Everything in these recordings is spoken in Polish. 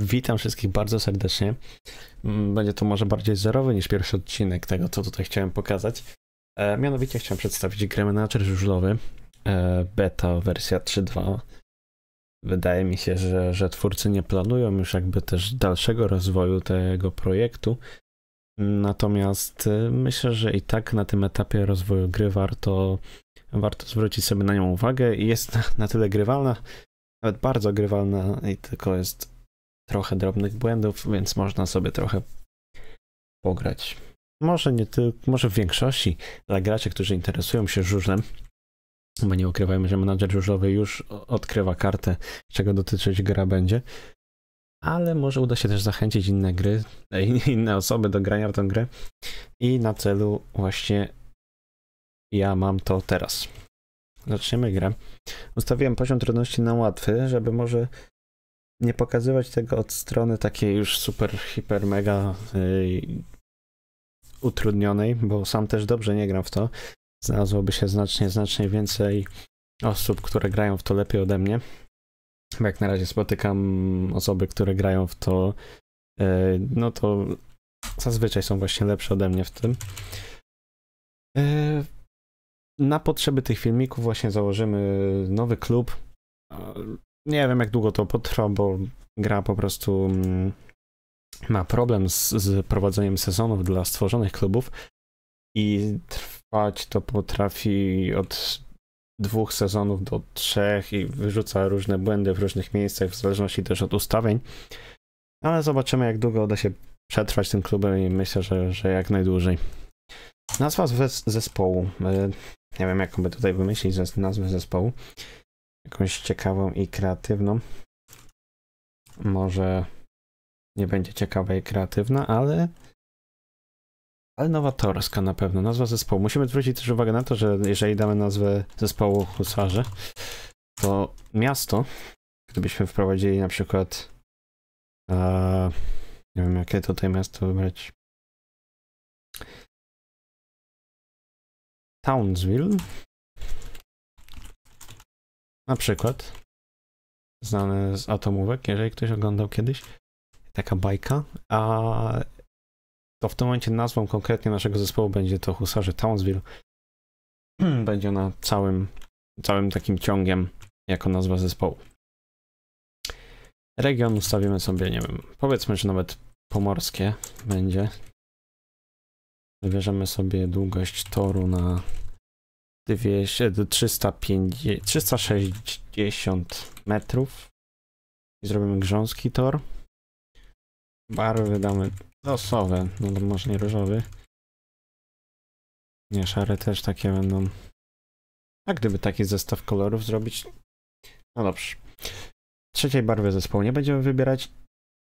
Witam wszystkich bardzo serdecznie. Mm, Będzie to może bardziej zerowy niż pierwszy odcinek tego, co tutaj chciałem pokazać. E, mianowicie chciałem przedstawić grę Menadżer Żużlowy, e, beta wersja 3.2. Wydaje mi się, że, że twórcy nie planują już jakby też dalszego rozwoju tego projektu. Natomiast e, myślę, że i tak na tym etapie rozwoju gry warto, warto zwrócić sobie na nią uwagę i jest na, na tyle grywalna, nawet bardzo grywalna i tylko jest trochę drobnych błędów, więc można sobie trochę pograć. Może nie tylko, może w większości dla graczy, którzy interesują się żużlem, bo nie ukrywajmy, że menadżer żużlowy już odkrywa kartę, czego dotyczyć gra będzie, ale może uda się też zachęcić inne gry, e, inne osoby do grania w tę grę i na celu właśnie ja mam to teraz. Zaczniemy grę. Ustawiłem poziom trudności na łatwy, żeby może nie pokazywać tego od strony takiej już super, hiper, mega yy, utrudnionej, bo sam też dobrze nie gram w to. Znalazłoby się znacznie, znacznie więcej osób, które grają w to lepiej ode mnie. Bo jak na razie spotykam osoby, które grają w to, yy, no to zazwyczaj są właśnie lepsze ode mnie w tym. Y, na potrzeby tych filmików właśnie założymy nowy klub nie wiem jak długo to potrwa, bo gra po prostu mm, ma problem z, z prowadzeniem sezonów dla stworzonych klubów i trwać to potrafi od dwóch sezonów do trzech i wyrzuca różne błędy w różnych miejscach, w zależności też od ustawień. Ale zobaczymy, jak długo uda się przetrwać tym klubem i myślę, że, że jak najdłużej. Nazwa zespołu. E, nie wiem, jaką by tutaj wymyślić nazwę zespołu jakąś ciekawą i kreatywną. Może nie będzie ciekawa i kreatywna, ale ale nowatorska na pewno. Nazwa zespołu. Musimy zwrócić też uwagę na to, że jeżeli damy nazwę zespołu husarze, to miasto, gdybyśmy wprowadzili na przykład e, nie wiem, jakie tutaj miasto wybrać. Townsville na przykład, znane z atomówek, jeżeli ktoś oglądał kiedyś, taka bajka, a to w tym momencie nazwą konkretnie naszego zespołu będzie to Husarzy Townsville. będzie ona całym, całym takim ciągiem jako nazwa zespołu. Region ustawimy sobie, nie wiem, powiedzmy, że nawet pomorskie będzie. Wybierzemy sobie długość toru na 350, 360 metrów. I zrobimy grząski tor. Barwy damy losowe, no to może nie różowy. Nie, szare też takie będą. A gdyby taki zestaw kolorów zrobić? No dobrze. Trzeciej barwy zespołu nie będziemy wybierać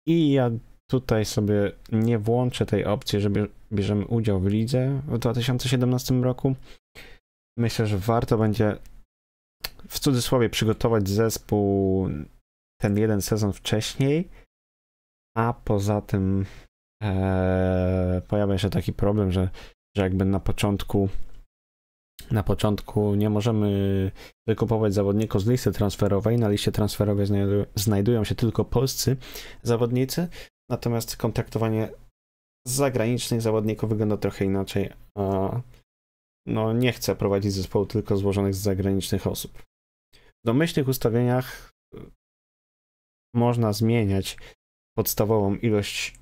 i ja tutaj sobie nie włączę tej opcji, że bierzemy udział w lidze w 2017 roku, myślę, że warto będzie w cudzysłowie przygotować zespół ten jeden sezon wcześniej, a poza tym e, pojawia się taki problem, że, że jakby na początku na początku nie możemy wykupować zawodników z listy transferowej. Na liście transferowej znajdują, znajdują się tylko polscy zawodnicy, natomiast kontaktowanie zagranicznych zawodników wygląda trochę inaczej no, nie chce prowadzić zespołu tylko złożonych z zagranicznych osób. W domyślnych ustawieniach y, można zmieniać podstawową ilość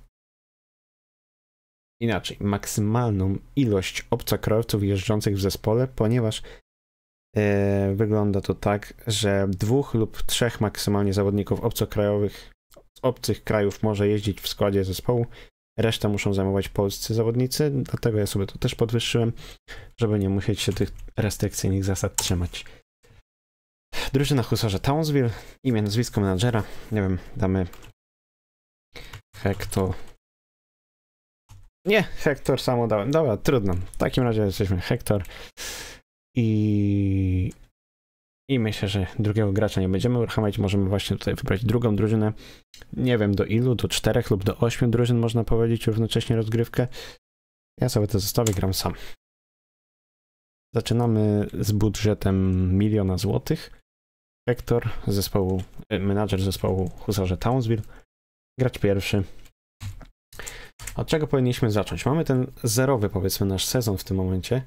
inaczej, maksymalną ilość obcokrajowców jeżdżących w zespole, ponieważ e, wygląda to tak, że dwóch lub trzech maksymalnie zawodników obcokrajowych z obcych krajów może jeździć w składzie zespołu, Resztę muszą zajmować polscy zawodnicy, dlatego ja sobie to też podwyższyłem, żeby nie musieć się tych restrykcyjnych zasad trzymać. Drużyna husarza Townsville, imię, nazwisko menadżera, nie wiem, damy Hector. Nie, Hector samo dałem. Dobra, trudno. W takim razie jesteśmy Hector. I i myślę, że drugiego gracza nie będziemy uruchamiać. Możemy właśnie tutaj wybrać drugą drużynę. Nie wiem do ilu, do czterech lub do ośmiu drużyn można powiedzieć równocześnie rozgrywkę. Ja sobie to zostawię, gram sam. Zaczynamy z budżetem miliona złotych. Hector, zespołu, e, menadżer zespołu Husarze Townsville, grać pierwszy. Od czego powinniśmy zacząć? Mamy ten zerowy, powiedzmy, nasz sezon w tym momencie,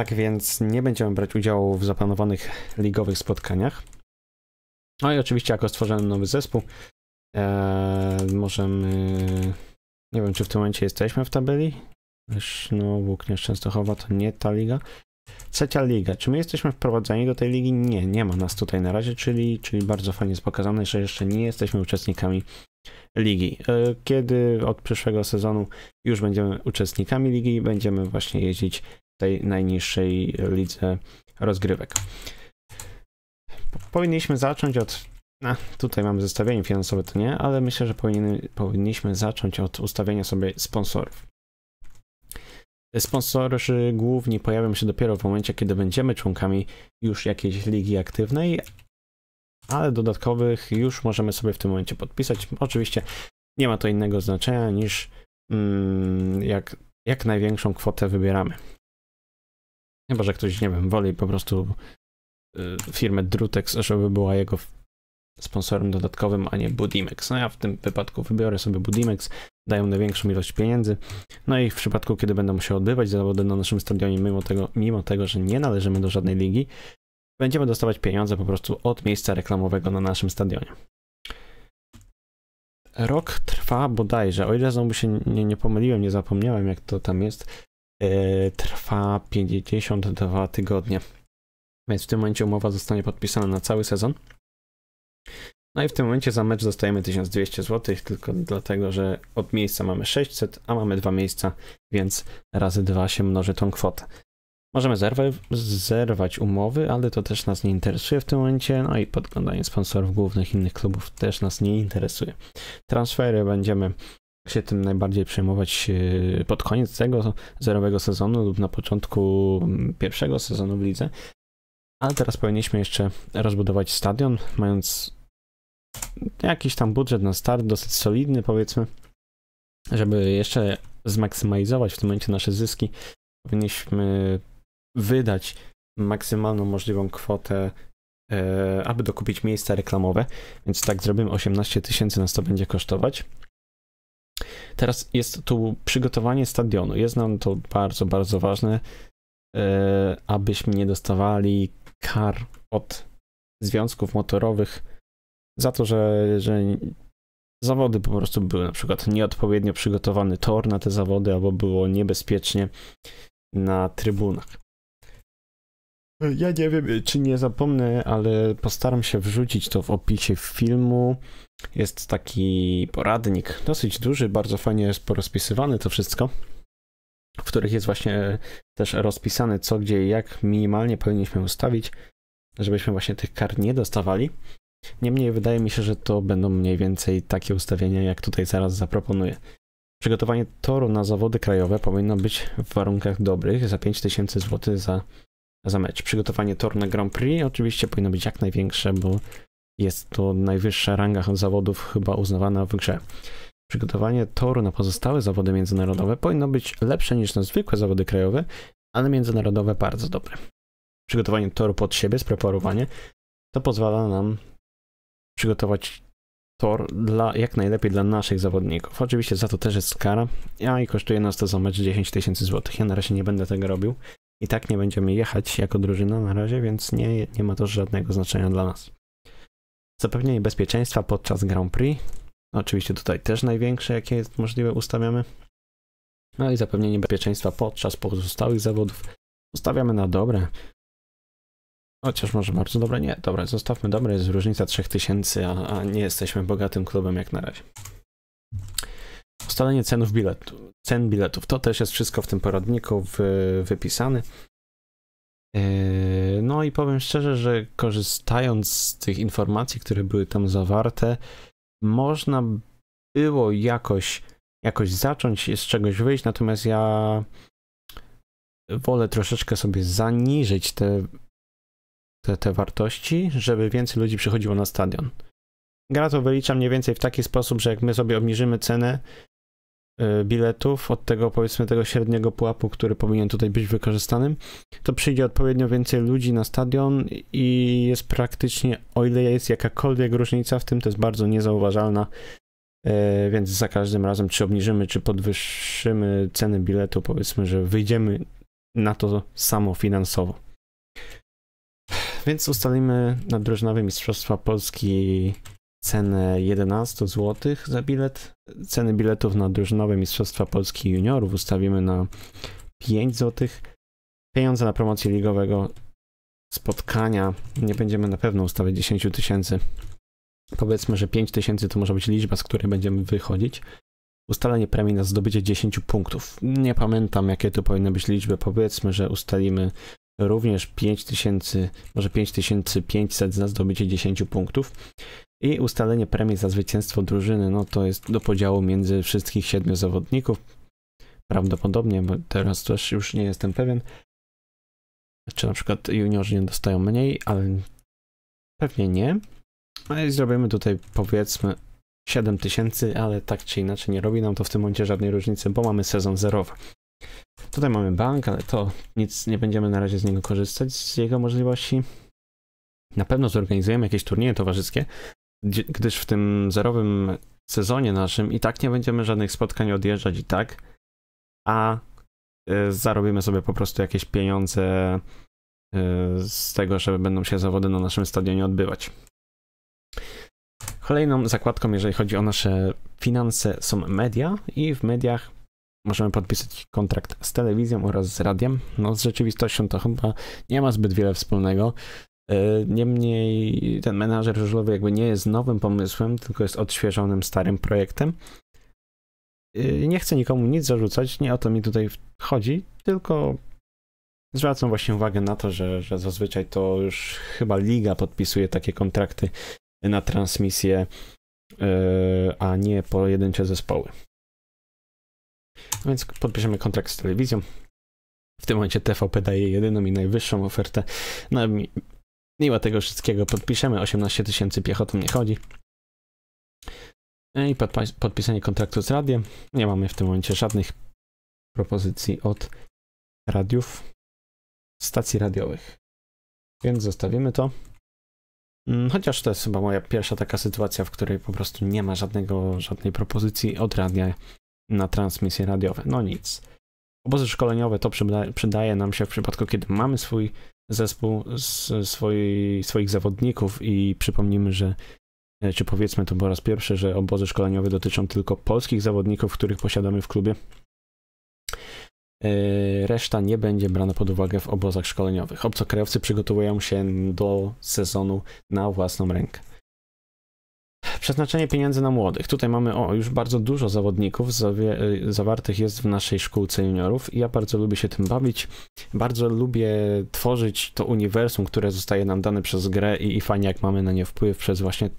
tak więc nie będziemy brać udziału w zaplanowanych ligowych spotkaniach. No i oczywiście jako stworzony nowy zespół, e, możemy. Nie wiem, czy w tym momencie jesteśmy w tabeli. No, Łuknia Częstochowa to nie ta liga. Trzecia liga. Czy my jesteśmy wprowadzeni do tej ligi? Nie, nie ma nas tutaj na razie, czyli, czyli bardzo fajnie jest pokazane, że jeszcze nie jesteśmy uczestnikami ligi. E, kiedy od przyszłego sezonu już będziemy uczestnikami ligi, będziemy właśnie jeździć tej najniższej lidze rozgrywek. Powinniśmy zacząć od. A, tutaj mamy zestawienie finansowe, to nie, ale myślę, że powinny, powinniśmy zacząć od ustawienia sobie sponsorów. Sponsorzy głównie pojawią się dopiero w momencie, kiedy będziemy członkami już jakiejś ligi aktywnej, ale dodatkowych już możemy sobie w tym momencie podpisać. Oczywiście nie ma to innego znaczenia niż mm, jak, jak największą kwotę wybieramy. Chyba, że ktoś, nie wiem, woli po prostu y, firmę Drutex, żeby była jego sponsorem dodatkowym, a nie Budimex. No ja w tym wypadku wybiorę sobie Budimex, dają największą ilość pieniędzy. No i w przypadku, kiedy będą się odbywać zawody na naszym stadionie, mimo tego, mimo tego, że nie należymy do żadnej ligi, będziemy dostawać pieniądze po prostu od miejsca reklamowego na naszym stadionie. Rok trwa bodajże, o ile znowu się nie, nie pomyliłem, nie zapomniałem jak to tam jest, E, trwa 52 tygodnie. Więc w tym momencie umowa zostanie podpisana na cały sezon. No i w tym momencie za mecz dostajemy 1200 zł, tylko dlatego, że od miejsca mamy 600, a mamy dwa miejsca, więc razy dwa się mnoży tą kwotę. Możemy zerwać, zerwać umowy, ale to też nas nie interesuje w tym momencie, no i podglądanie sponsorów głównych innych klubów też nas nie interesuje. Transfery będziemy się tym najbardziej przejmować e, pod koniec tego zerowego sezonu lub na początku mm, pierwszego sezonu w lidze. Ale teraz powinniśmy jeszcze rozbudować stadion, mając jakiś tam budżet na start, dosyć solidny powiedzmy, żeby jeszcze zmaksymalizować w tym momencie nasze zyski. Powinniśmy wydać maksymalną możliwą kwotę e, aby dokupić miejsca reklamowe, więc tak zrobimy 18 tysięcy nas to będzie kosztować. Teraz jest tu przygotowanie stadionu. Jest nam to bardzo, bardzo ważne, e, abyśmy nie dostawali kar od związków motorowych za to, że, że zawody po prostu były na przykład nieodpowiednio przygotowany tor na te zawody, albo było niebezpiecznie na trybunach. Ja nie wiem, czy nie zapomnę, ale postaram się wrzucić to w opisie filmu. Jest taki poradnik, dosyć duży, bardzo fajnie jest porozpisywany to wszystko, w których jest właśnie też rozpisane co, gdzie i jak minimalnie powinniśmy ustawić, żebyśmy właśnie tych kar nie dostawali. Niemniej wydaje mi się, że to będą mniej więcej takie ustawienia, jak tutaj zaraz zaproponuję. Przygotowanie toru na zawody krajowe powinno być w warunkach dobrych za 5000 zł za za mecz. Przygotowanie toru na Grand Prix oczywiście powinno być jak największe, bo jest to najwyższa ranga zawodów chyba uznawana w grze. Przygotowanie toru na pozostałe zawody międzynarodowe powinno być lepsze niż na zwykłe zawody krajowe, ale międzynarodowe bardzo dobre. Przygotowanie toru pod siebie, spreparowanie, to pozwala nam przygotować tor dla, jak najlepiej dla naszych zawodników. Oczywiście za to też jest kara, a i kosztuje nas to za mecz 10 tysięcy złotych. Ja na razie nie będę tego robił, i tak nie będziemy jechać jako drużyna na razie, więc nie, nie ma to żadnego znaczenia dla nas. Zapewnienie bezpieczeństwa podczas Grand Prix. Oczywiście tutaj też największe, jakie jest możliwe, ustawiamy. No i zapewnienie bezpieczeństwa podczas pozostałych zawodów ustawiamy na dobre. Chociaż może bardzo dobre nie. dobre zostawmy dobre, jest różnica 3000, a, a nie jesteśmy bogatym klubem jak na razie ustalenie cenów biletu, cen biletów. To też jest wszystko w tym poradniku wy, wypisane. E, no i powiem szczerze, że korzystając z tych informacji, które były tam zawarte, można było jakoś, jakoś zacząć z czegoś wyjść, natomiast ja wolę troszeczkę sobie zaniżyć te, te, te wartości, żeby więcej ludzi przychodziło na stadion. Gra to mniej więcej w taki sposób, że jak my sobie obniżymy cenę, E, biletów od tego powiedzmy tego średniego pułapu, który powinien tutaj być wykorzystanym, to przyjdzie odpowiednio więcej ludzi na stadion i jest praktycznie, o ile jest jakakolwiek różnica w tym, to jest bardzo niezauważalna, e, więc za każdym razem czy obniżymy, czy podwyższymy ceny biletu, powiedzmy, że wyjdziemy na to samo finansowo. Więc ustalimy na drużynowe Mistrzostwa Polski cenę 11 zł za bilet. Ceny biletów na drużynowe Mistrzostwa Polski Juniorów ustawimy na 5 zł. Pieniądze na promocję ligowego spotkania nie będziemy na pewno ustawiać 10 tysięcy. Powiedzmy, że 5 tysięcy to może być liczba, z której będziemy wychodzić. Ustalenie premii na zdobycie 10 punktów. Nie pamiętam, jakie to powinny być liczby. Powiedzmy, że ustalimy również 5000, może 5500 za zdobycie 10 punktów. I ustalenie premii za zwycięstwo drużyny, no to jest do podziału między wszystkich siedmiu zawodników. Prawdopodobnie, bo teraz też już nie jestem pewien. Czy na przykład juniorzy nie dostają mniej, ale pewnie nie. No i zrobimy tutaj powiedzmy 7000, ale tak czy inaczej nie robi nam to w tym momencie żadnej różnicy, bo mamy sezon zerowy. Tutaj mamy bank, ale to nic nie będziemy na razie z niego korzystać, z jego możliwości. Na pewno zorganizujemy jakieś turnieje towarzyskie, gdyż w tym zerowym sezonie naszym i tak nie będziemy żadnych spotkań odjeżdżać i tak, a y, zarobimy sobie po prostu jakieś pieniądze y, z tego, że będą się zawody na naszym stadionie odbywać. Kolejną zakładką, jeżeli chodzi o nasze finanse, są media i w mediach możemy podpisać kontrakt z telewizją oraz z radiem. No z rzeczywistością to chyba nie ma zbyt wiele wspólnego. E, niemniej ten menażer żużlowy jakby nie jest nowym pomysłem, tylko jest odświeżonym starym projektem. E, nie chcę nikomu nic zarzucać, nie o to mi tutaj chodzi, tylko zwracam właśnie uwagę na to, że, że zazwyczaj to już chyba liga podpisuje takie kontrakty na transmisję, e, a nie pojedyncze zespoły więc podpiszemy kontrakt z telewizją. W tym momencie TVP daje jedyną i najwyższą ofertę. No, miło tego wszystkiego podpiszemy. 18 tysięcy piechotą nie chodzi. I podpisanie kontraktu z radiem. Nie mamy w tym momencie żadnych propozycji od radiów, stacji radiowych. Więc zostawimy to. Mm, chociaż to jest chyba moja pierwsza taka sytuacja, w której po prostu nie ma żadnego, żadnej propozycji od radia na transmisje radiowe. No nic. Obozy szkoleniowe to przydaje nam się w przypadku, kiedy mamy swój zespół, swoich zawodników i przypomnimy, że e, czy powiedzmy to po raz pierwszy, że obozy szkoleniowe dotyczą tylko polskich zawodników, których posiadamy w klubie. E, reszta nie będzie brana pod uwagę w obozach szkoleniowych. Obcokrajowcy przygotowują się do sezonu na własną rękę. Przeznaczenie pieniędzy na młodych. Tutaj mamy o, już bardzo dużo zawodników zawie, y, zawartych jest w naszej szkółce juniorów ja bardzo lubię się tym bawić. Bardzo lubię tworzyć to uniwersum, które zostaje nam dane przez grę i, i fajnie jak mamy na nie wpływ przez właśnie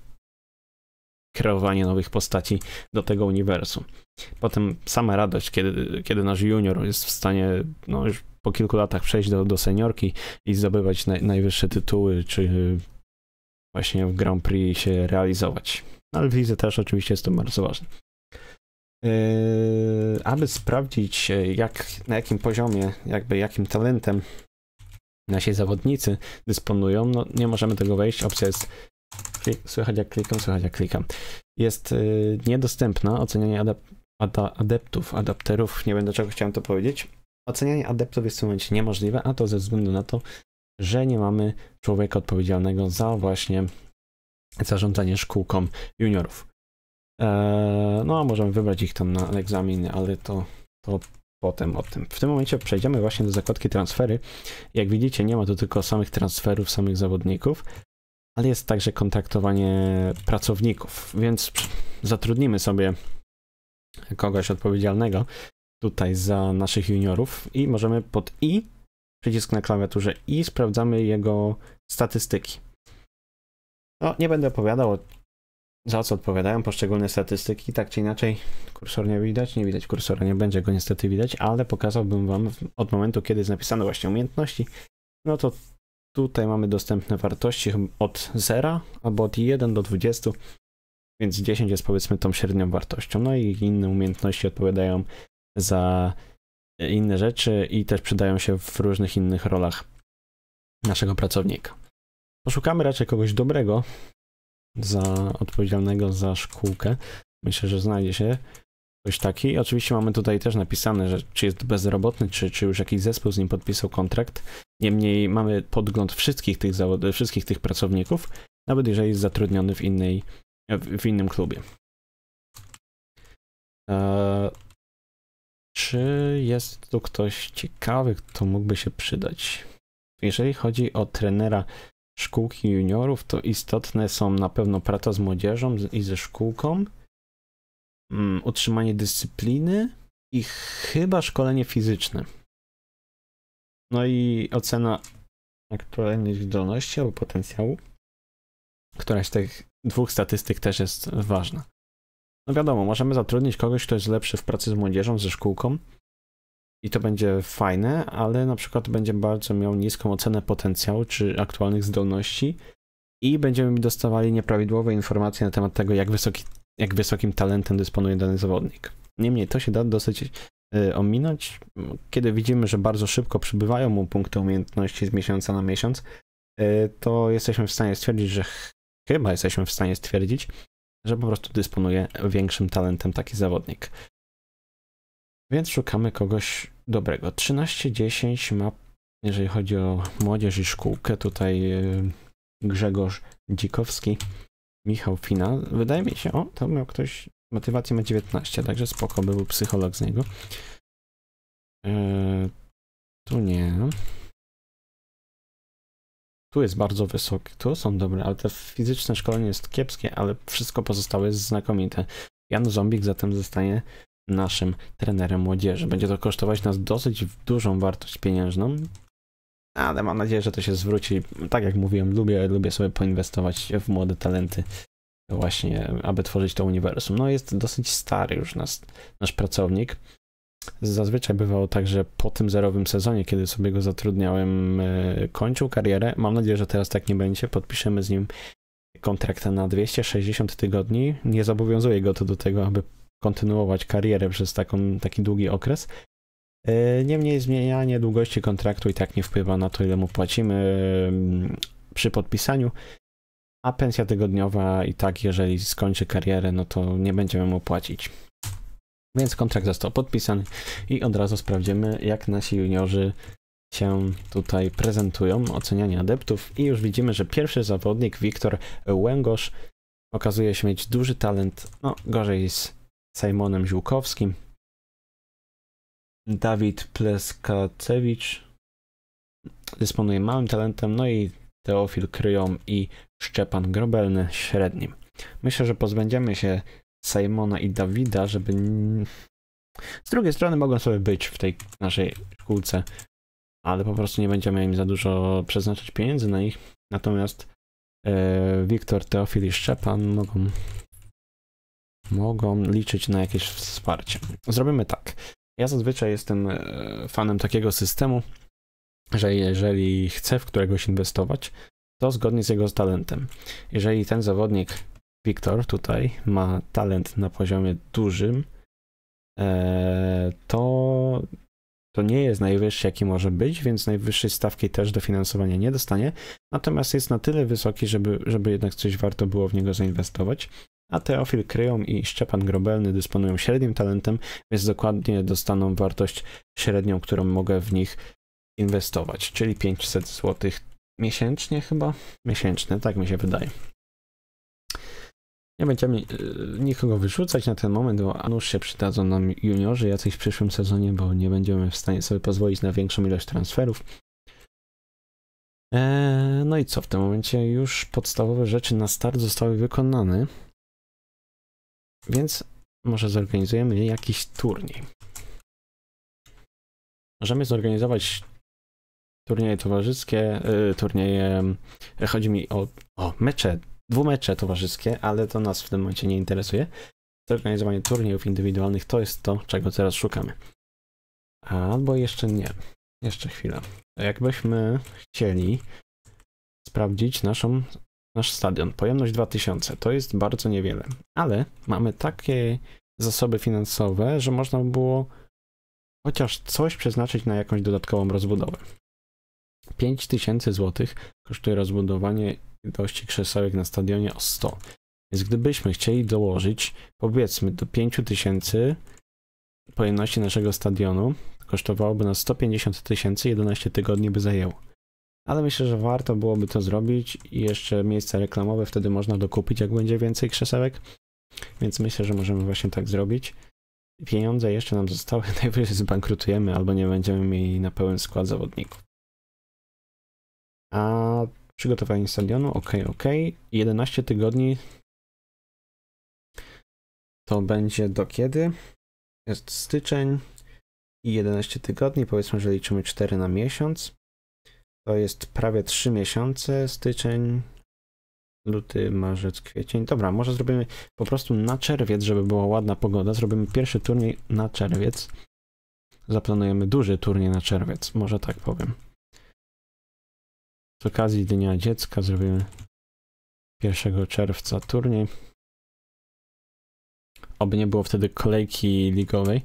kreowanie nowych postaci do tego uniwersum. Potem sama radość, kiedy, kiedy nasz junior jest w stanie no, już po kilku latach przejść do, do seniorki i zdobywać najwyższe tytuły, czy właśnie w Grand Prix się realizować. No, ale widzę też oczywiście jest to bardzo ważne. Yy, aby sprawdzić, e, jak, na jakim poziomie, jakby jakim talentem nasi zawodnicy dysponują, no nie możemy tego wejść. Opcja jest słychać jak klikam, słychać jak klikam. Jest yy, niedostępna ocenianie ada, adeptów, adapterów, nie wiem dlaczego chciałem to powiedzieć. Ocenianie adeptów jest w tym momencie niemożliwe, a to ze względu na to, że nie mamy człowieka odpowiedzialnego za właśnie zarządzanie szkółką juniorów. E, no, no, możemy wybrać ich tam na egzamin, ale to, to potem o tym. W tym momencie przejdziemy właśnie do zakładki transfery. Jak widzicie, nie ma tu tylko samych transferów, samych zawodników, ale jest także kontaktowanie pracowników, więc zatrudnimy sobie kogoś odpowiedzialnego tutaj za naszych juniorów i możemy pod i przycisk na klawiaturze i sprawdzamy jego statystyki. No, nie będę opowiadał za co odpowiadają poszczególne statystyki, tak czy inaczej kursor nie widać, nie widać kursora, nie będzie go niestety widać, ale pokazałbym wam od momentu, kiedy jest napisane właśnie umiejętności, no to tutaj mamy dostępne wartości od 0 albo od 1 do 20, więc 10 jest powiedzmy tą średnią wartością, no i inne umiejętności odpowiadają za inne rzeczy i też przydają się w różnych innych rolach naszego pracownika. Poszukamy raczej kogoś dobrego, za odpowiedzialnego za szkółkę. Myślę, że znajdzie się ktoś taki. Oczywiście mamy tutaj też napisane, że czy jest bezrobotny, czy, czy już jakiś zespół z nim podpisał kontrakt. Niemniej mamy podgląd wszystkich tych, zawod- wszystkich tych pracowników, nawet jeżeli jest zatrudniony w, innej, w, innym klubie. Eee, czy jest tu ktoś ciekawy, kto mógłby się przydać? Jeżeli chodzi o trenera szkółki juniorów, to istotne są na pewno praca z młodzieżą i ze szkółką, mm, utrzymanie dyscypliny i chyba szkolenie fizyczne. No i ocena aktualnej zdolności albo potencjału. Któraś z tych dwóch statystyk też jest ważna. No wiadomo, możemy zatrudnić kogoś, kto jest lepszy w pracy z młodzieżą, ze szkółką i to będzie fajne, ale na przykład będzie bardzo miał niską ocenę potencjału czy aktualnych zdolności i będziemy dostawali nieprawidłowe informacje na temat tego, jak, wysoki, jak wysokim talentem dysponuje dany zawodnik. Niemniej to się da dosyć y, ominąć, kiedy widzimy, że bardzo szybko przybywają mu punkty umiejętności z miesiąca na miesiąc, y, to jesteśmy w stanie stwierdzić, że chyba jesteśmy w stanie stwierdzić, że po prostu dysponuje większym talentem taki zawodnik. Więc szukamy kogoś dobrego. 13-10 ma, jeżeli chodzi o młodzież i szkółkę, tutaj e, Grzegorz Dzikowski, Michał Fina. Wydaje mi się, o, to miał ktoś, motywację ma 19, także spoko, był psycholog z niego. Eee, tu nie. Tu jest bardzo wysoki, tu są dobre, ale te fizyczne szkolenie jest kiepskie, ale wszystko pozostałe jest znakomite. Jan Zombik zatem zostanie naszym trenerem młodzieży. Będzie to kosztować nas dosyć dużą wartość pieniężną, ale mam nadzieję, że to się zwróci. Tak jak mówiłem, lubię, lubię sobie poinwestować w młode talenty właśnie, aby tworzyć to uniwersum. No jest dosyć stary już nas, nasz pracownik, Zazwyczaj bywało tak, że po tym zerowym sezonie, kiedy sobie go zatrudniałem, e, kończył karierę. Mam nadzieję, że teraz tak nie będzie. Podpiszemy z nim kontrakt na 260 tygodni. Nie zobowiązuje go to do tego, aby kontynuować karierę przez taką, taki długi okres. E, niemniej zmienianie długości kontraktu i tak nie wpływa na to, ile mu płacimy przy podpisaniu. A pensja tygodniowa i tak, jeżeli skończy karierę, no to nie będziemy mu płacić. Więc kontrakt został podpisany i od razu sprawdzimy, jak nasi juniorzy się tutaj prezentują, ocenianie adeptów i już widzimy, że pierwszy zawodnik, Wiktor Łęgosz, okazuje się mieć duży talent, no gorzej z Simonem Ziłkowskim. Dawid Pleskacewicz dysponuje małym talentem, no i Teofil Kryją i Szczepan Grobelny średnim. Myślę, że pozbędziemy się Simona i Dawida, żeby... Z drugiej strony mogą sobie być w tej naszej szkółce, ale po prostu nie będziemy im za dużo przeznaczać pieniędzy na ich. Natomiast e, Wiktor, Teofil i Szczepan mogą, mogą liczyć na jakieś wsparcie. Zrobimy tak. Ja zazwyczaj jestem e, fanem takiego systemu, że jeżeli chcę w któregoś inwestować, to zgodnie z jego talentem. Jeżeli ten zawodnik Wiktor tutaj ma talent na poziomie dużym, e, to, to nie jest najwyższy, jaki może być, więc najwyższej stawki też dofinansowania nie dostanie. Natomiast jest na tyle wysoki, żeby, żeby jednak coś warto było w niego zainwestować. A Teofil Kryją i Szczepan Grobelny dysponują średnim talentem, więc dokładnie dostaną wartość średnią, którą mogę w nich inwestować, czyli 500 zł miesięcznie chyba? Miesięczne, tak mi się wydaje. Nie będziemy y, nikogo wyrzucać na ten moment, bo nuż się przydadzą nam juniorzy jacyś w przyszłym sezonie, bo nie będziemy w stanie sobie pozwolić na większą ilość transferów. Eee, no i co, w tym momencie już podstawowe rzeczy na start zostały wykonane, więc może zorganizujemy jakiś turniej. Możemy zorganizować turnieje towarzyskie, yy, turnieje, chodzi mi o, o mecze dwumecze towarzyskie, ale to nas w tym momencie nie interesuje. Zorganizowanie turniejów indywidualnych to jest to, czego teraz szukamy. Albo jeszcze nie. Jeszcze chwila. Jakbyśmy chcieli sprawdzić naszą, nasz stadion. Pojemność 2000 to jest bardzo niewiele, ale mamy takie zasoby finansowe, że można było chociaż coś przeznaczyć na jakąś dodatkową rozbudowę. 5000 zł kosztuje rozbudowanie ilości krzesełek na stadionie o 100. Więc gdybyśmy chcieli dołożyć powiedzmy do 5000 pojemności naszego stadionu, kosztowałoby nas 150 tysięcy, 11 tygodni by zajęło. Ale myślę, że warto byłoby to zrobić i jeszcze miejsca reklamowe wtedy można dokupić, jak będzie więcej krzesełek. Więc myślę, że możemy właśnie tak zrobić. Pieniądze jeszcze nam zostały, najwyżej zbankrutujemy albo nie będziemy mieli na pełen skład zawodników. A Przygotowanie stadionu, ok, ok. 11 tygodni. To będzie do kiedy? Jest styczeń i 11 tygodni, powiedzmy, że liczymy 4 na miesiąc. To jest prawie 3 miesiące, styczeń, luty, marzec, kwiecień. Dobra, może zrobimy po prostu na czerwiec, żeby była ładna pogoda. Zrobimy pierwszy turniej na czerwiec. Zaplanujemy duży turniej na czerwiec, może tak powiem. Z okazji Dnia Dziecka zrobimy 1 czerwca turniej. Oby nie było wtedy kolejki ligowej,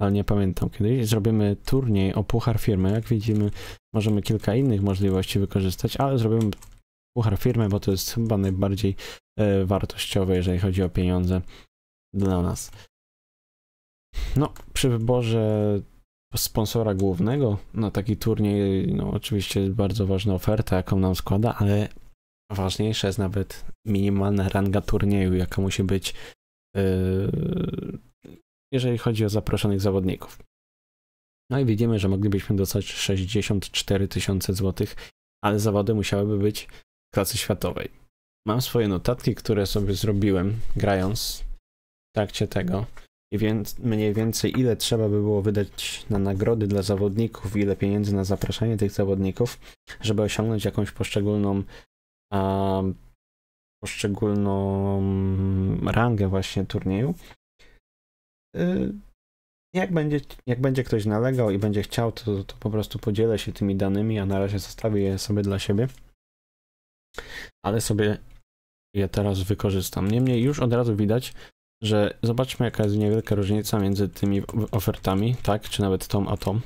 ale nie pamiętam kiedyś. Zrobimy turniej o puchar firmy. Jak widzimy, możemy kilka innych możliwości wykorzystać, ale zrobimy puchar firmy, bo to jest chyba najbardziej y, wartościowe, jeżeli chodzi o pieniądze dla nas. No, przy wyborze sponsora głównego na taki turniej, no oczywiście bardzo ważna oferta, jaką nam składa, ale ważniejsza jest nawet minimalna ranga turnieju, jaka musi być, yy, jeżeli chodzi o zaproszonych zawodników. No i widzimy, że moglibyśmy dostać 64 tysiące złotych, ale zawody musiałyby być klasy światowej. Mam swoje notatki, które sobie zrobiłem grając w trakcie tego więc mniej więcej ile trzeba by było wydać na nagrody dla zawodników, ile pieniędzy na zapraszanie tych zawodników, żeby osiągnąć jakąś poszczególną a, poszczególną rangę właśnie turnieju. Y, jak będzie, jak będzie ktoś nalegał i będzie chciał, to, to po prostu podzielę się tymi danymi, a na razie zostawię je sobie dla siebie. Ale sobie je teraz wykorzystam. Niemniej już od razu widać, że zobaczmy jaka jest niewielka różnica między tymi ofertami, tak, czy nawet tą a tą.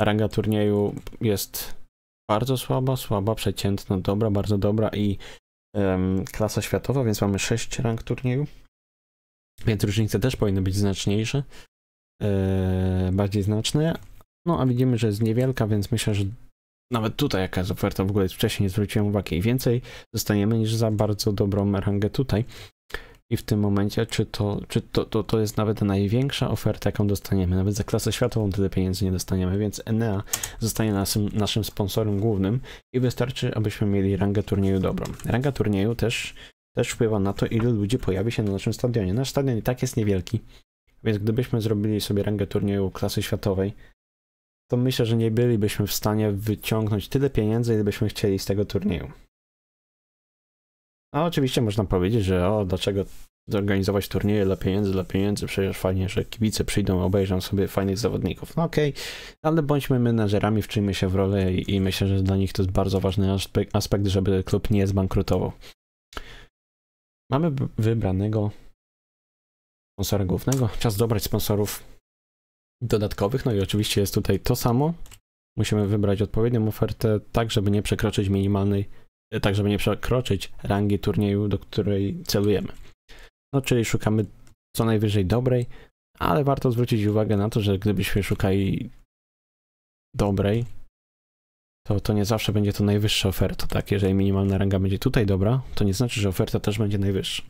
Ranga turnieju jest bardzo słaba, słaba, przeciętna, dobra, bardzo dobra i um, klasa światowa, więc mamy 6 rang turnieju. Więc różnice też powinny być znaczniejsze, yy, bardziej znaczne. No a widzimy, że jest niewielka, więc myślę, że nawet tutaj jaka jest oferta, w ogóle wcześniej nie zwróciłem uwagi i więcej dostaniemy niż za bardzo dobrą rangę tutaj. I w tym momencie, czy, to, czy to, to, to jest nawet największa oferta, jaką dostaniemy. Nawet za klasę światową tyle pieniędzy nie dostaniemy, więc Enea zostanie naszym, naszym sponsorem głównym i wystarczy, abyśmy mieli rangę turnieju dobrą. Ranga turnieju też, też wpływa na to, ilu ludzi pojawi się na naszym stadionie. Nasz stadion i tak jest niewielki, więc gdybyśmy zrobili sobie rangę turnieju klasy światowej, to myślę, że nie bylibyśmy w stanie wyciągnąć tyle pieniędzy, ile byśmy chcieli z tego turnieju. A oczywiście można powiedzieć, że o, dlaczego zorganizować turnieje dla pieniędzy, dla pieniędzy, przecież fajnie, że kibice przyjdą, obejrzą sobie fajnych zawodników. No okej, okay, ale bądźmy menadżerami, wczyjmy się w rolę i, i, myślę, że dla nich to jest bardzo ważny aspekt, żeby klub nie zbankrutował. Mamy wybranego sponsora głównego. Czas dobrać sponsorów dodatkowych. No i oczywiście jest tutaj to samo. Musimy wybrać odpowiednią ofertę, tak żeby nie przekroczyć minimalnej E, tak żeby nie przekroczyć rangi turnieju, do której celujemy. No czyli szukamy co najwyżej dobrej, ale warto zwrócić uwagę na to, że gdybyśmy szukali dobrej, to, to nie zawsze będzie to najwyższa oferta, tak? Jeżeli minimalna ranga będzie tutaj dobra, to nie znaczy, że oferta też będzie najwyższa.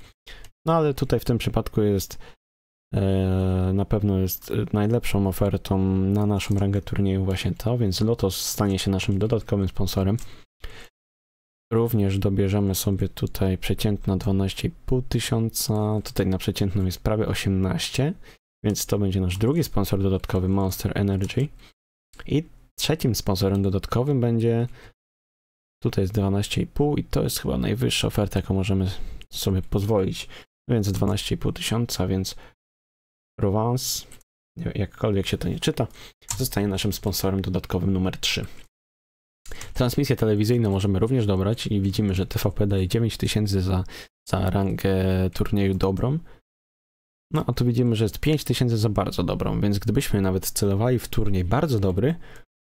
No ale tutaj w tym przypadku jest e, na pewno jest najlepszą ofertą na naszą rangę turnieju właśnie to, więc Lotos stanie się naszym dodatkowym sponsorem. Również dobierzemy sobie tutaj przeciętna 12,5 tysiąca, tutaj na przeciętną jest prawie 18, więc to będzie nasz drugi sponsor dodatkowy Monster Energy. I trzecim sponsorem dodatkowym będzie, tutaj jest 12,5 i to jest chyba najwyższa oferta, jaką możemy sobie pozwolić, więc 12,5 tysiąca, więc Provence, jakkolwiek się to nie czyta, zostanie naszym sponsorem dodatkowym numer 3. Transmisję telewizyjną możemy również dobrać i widzimy, że TVP daje 9000 za, za rangę turnieju dobrą. No a tu widzimy, że jest 5000 za bardzo dobrą, więc gdybyśmy nawet celowali w turniej bardzo dobry,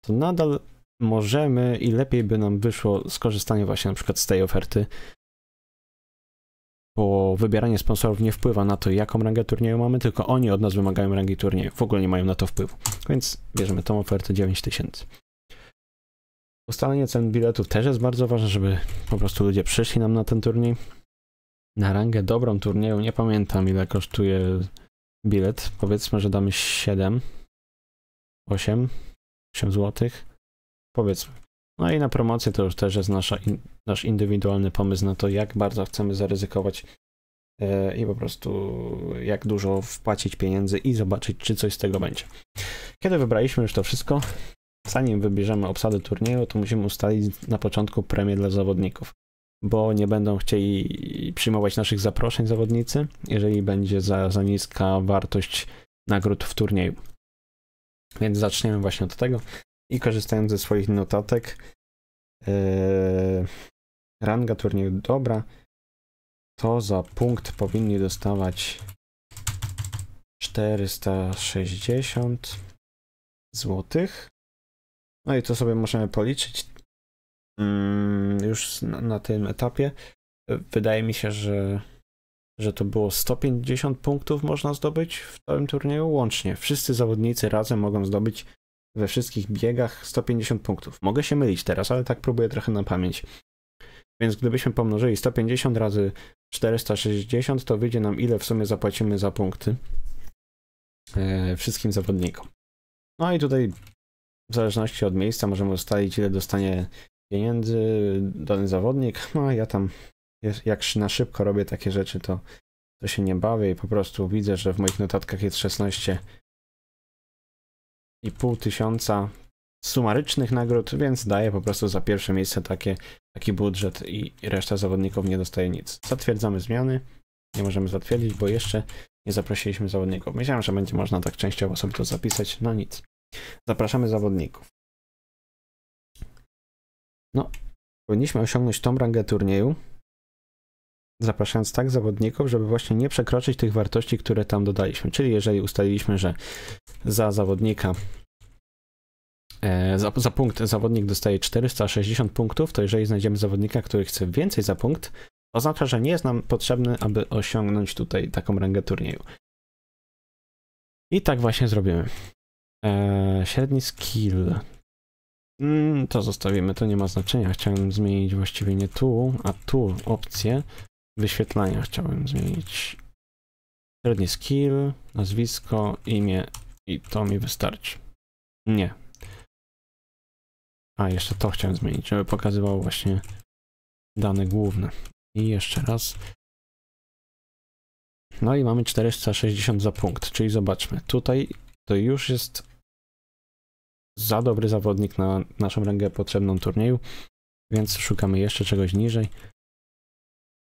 to nadal możemy i lepiej by nam wyszło skorzystanie właśnie na przykład z tej oferty, bo wybieranie sponsorów nie wpływa na to, jaką rangę turnieju mamy, tylko oni od nas wymagają rangi turnieju, w ogóle nie mają na to wpływu. Więc bierzemy tą ofertę 9000. Ustalenie cen biletów też jest bardzo ważne, żeby po prostu ludzie przyszli nam na ten turniej. Na rangę dobrą turnieju nie pamiętam ile kosztuje bilet. Powiedzmy, że damy 7, 8, 8 zł. Powiedzmy. No i na promocję to już też jest nasza, in, nasz indywidualny pomysł na to, jak bardzo chcemy zaryzykować yy, i po prostu jak dużo wpłacić pieniędzy i zobaczyć, czy coś z tego będzie. Kiedy wybraliśmy już to wszystko, Zanim wybierzemy obsadę turnieju, to musimy ustalić na początku premię dla zawodników, bo nie będą chcieli przyjmować naszych zaproszeń zawodnicy, jeżeli będzie za, za niska wartość nagród w turnieju. Więc zaczniemy właśnie od tego i korzystając ze swoich notatek, yy, ranga turnieju dobra, to za punkt powinni dostawać 460 złotych. No i to sobie możemy policzyć mm, już na, tym etapie. Wydaje mi się, że, że to było 150 punktów można zdobyć w całym turnieju łącznie. Wszyscy zawodnicy razem mogą zdobyć we wszystkich biegach 150 punktów. Mogę się mylić teraz, ale tak próbuję trochę na pamięć. Więc gdybyśmy pomnożyli 150 razy 460, to wyjdzie nam ile w sumie zapłacimy za punkty e, wszystkim zawodnikom. No i tutaj w zależności od miejsca możemy ustalić, ile dostanie pieniędzy dany zawodnik. No ja tam, jak na szybko robię takie rzeczy, to, to się nie bawię i po prostu widzę, że w moich notatkach jest 16 i pół tysiąca sumarycznych nagród, więc daję po prostu za pierwsze miejsce takie, taki budżet i reszta zawodników nie dostaje nic. Zatwierdzamy zmiany. Nie możemy zatwierdzić, bo jeszcze nie zaprosiliśmy zawodników. Myślałem, że będzie można tak częściowo sobie to zapisać. No nic. Zapraszamy zawodników. No, powinniśmy osiągnąć tą rangę turnieju, zapraszając tak zawodników, żeby właśnie nie przekroczyć tych wartości, które tam dodaliśmy. Czyli jeżeli ustaliliśmy, że za zawodnika e, za, za, punkt zawodnik dostaje 460 punktów, to jeżeli znajdziemy zawodnika, który chce więcej za punkt, oznacza, że nie jest nam potrzebny, aby osiągnąć tutaj taką rangę turnieju. I tak właśnie zrobimy. E, średni skill. Mm, to zostawimy, to nie ma znaczenia. Chciałem zmienić właściwie nie tu, a tu opcję wyświetlania. Chciałem zmienić średni skill, nazwisko, imię i to mi wystarczy. Nie. A, jeszcze to chciałem zmienić, żeby pokazywał właśnie dane główne. I jeszcze raz. No i mamy 460 za punkt, czyli zobaczmy. Tutaj to już jest za dobry zawodnik na naszą rangę potrzebną turnieju, więc szukamy jeszcze czegoś niżej.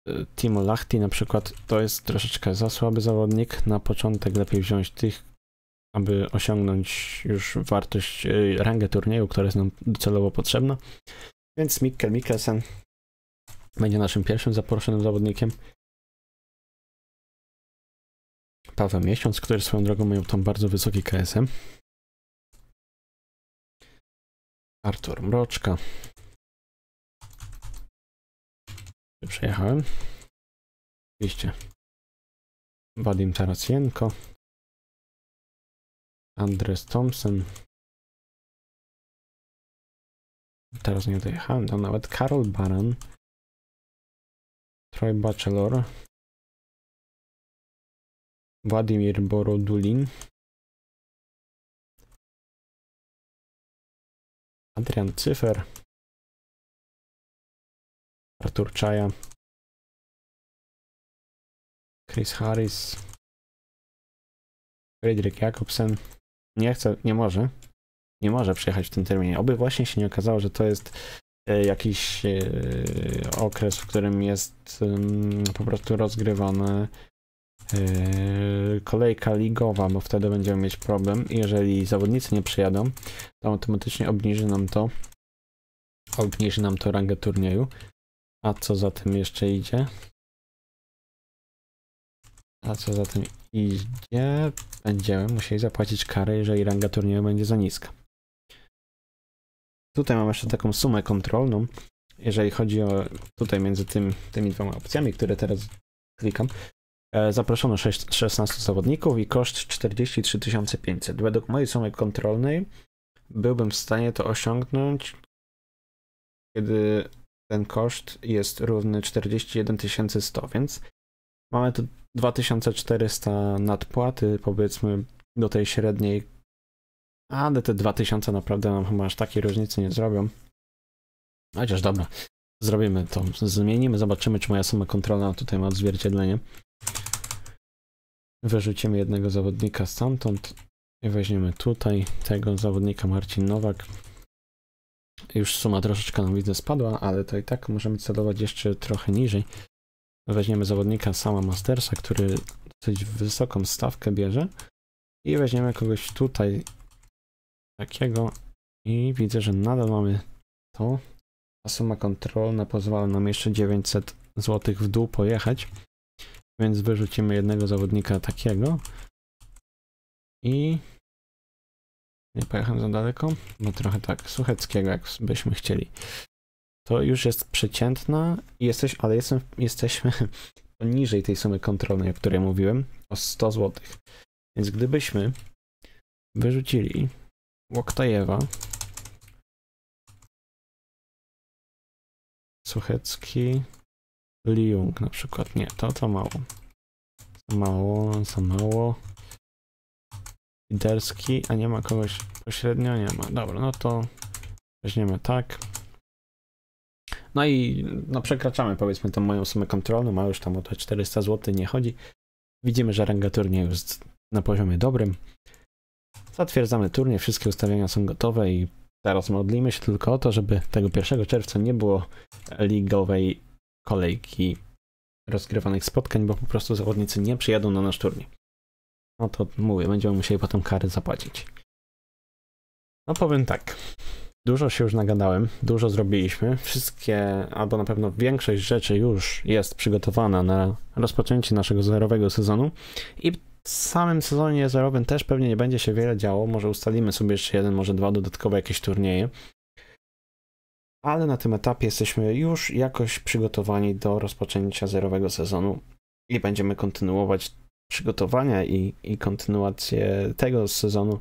E, Timo Lahti na przykład to jest troszeczkę za słaby zawodnik. Na początek lepiej wziąć tych, aby osiągnąć już wartość, e, rangę turnieju, która jest nam docelowo potrzebna. Więc Mikkel Mikkelsen będzie naszym pierwszym zaproszonym zawodnikiem. Paweł Miesiąc, który swoją drogą miał tam bardzo wysoki KSM, Artur Mroczka. Przejechałem. Oczywiście. Wadim Tarasienko. Andres Thompson. Teraz nie dojechałem tam nawet. Karol Baran. Troy Bachelor. Władimir Borodulin. Adrian Cyfer. Artur Czaja. Chris Harris. Friedrich Jakobsen. Nie chce, nie może. Nie może przyjechać w tym terminie. Oby właśnie się nie okazało, że to jest e, jakiś e, okres, w którym jest po prostu rozgrywane. Yy, kolejka ligowa, bo wtedy będziemy mieć problem. Jeżeli zawodnicy nie przyjadą, to automatycznie obniży nam to obniży nam to rangę turnieju. A co za tym jeszcze idzie? A co za tym idzie? Będziemy musieli zapłacić karę, jeżeli ranga turnieju będzie za niska. Tutaj mam jeszcze taką sumę kontrolną. Jeżeli chodzi o tutaj między tym, tymi dwoma opcjami, które teraz klikam, E, zaproszono 6, 16 zawodników i koszt 43 500. Według mojej sumy kontrolnej byłbym w stanie to osiągnąć, kiedy ten koszt jest równy 41 100, więc mamy tu 2400 nadpłaty, powiedzmy, do tej średniej, ale te 2000 naprawdę nam chyba aż takiej różnicy nie zrobią. Chociaż dobra, zrobimy to, zmienimy, zobaczymy, czy moja suma kontrolna tutaj ma odzwierciedlenie. Wyrzucimy jednego zawodnika stamtąd i weźmiemy tutaj tego zawodnika Marcin Nowak. Już suma troszeczkę nam widzę spadła, ale to i tak możemy celować jeszcze trochę niżej. Weźmiemy zawodnika sama Mastersa, który dosyć wysoką stawkę bierze. I weźmiemy kogoś tutaj takiego i widzę, że nadal mamy to. A suma kontrolna pozwala nam jeszcze 900 zł w dół pojechać. Więc wyrzucimy jednego zawodnika takiego. I... Nie pojechałem za daleko, bo trochę tak Sucheckiego, jakbyśmy chcieli. To już jest przeciętna, jesteś, ale jestem, jesteśmy poniżej tej sumy kontrolnej, o której mówiłem, o 100 zł. Więc gdybyśmy wyrzucili Łoktajewa, Suchecki, Liung na przykład. Nie, to to mało. Za mało, za mało. Liderski, a nie ma kogoś pośrednio? Nie ma. Dobra, no to weźmiemy tak. No i no przekraczamy powiedzmy tą moją sumę kontrolną, ma już tam o te 400 zł, nie chodzi. Widzimy, że ranga turnieju jest na poziomie dobrym. Zatwierdzamy turniej, wszystkie ustawienia są gotowe i teraz modlimy się tylko o to, żeby tego 1 czerwca nie było ligowej kolejki rozgrywanych spotkań, bo po prostu zawodnicy nie przyjadą na nasz turniej. No to mówię, będziemy musieli potem kary zapłacić. No powiem tak. Dużo się już nagadałem, dużo zrobiliśmy. Wszystkie, albo na pewno większość rzeczy już jest przygotowana na rozpoczęcie naszego zerowego sezonu. I w samym sezonie zerowym też pewnie nie będzie się wiele działo. Może ustalimy sobie jeszcze jeden, może dwa dodatkowe jakieś turnieje ale na tym etapie jesteśmy już jakoś przygotowani do rozpoczęcia zerowego sezonu i będziemy kontynuować przygotowania i, i kontynuację tego sezonu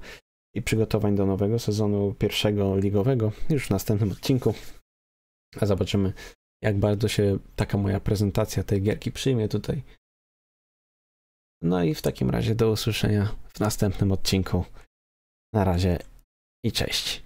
i przygotowań do nowego sezonu pierwszego ligowego już w następnym odcinku. A zobaczymy, jak bardzo się taka moja prezentacja tej gierki przyjmie tutaj. No i w takim razie do usłyszenia w następnym odcinku. Na razie i cześć.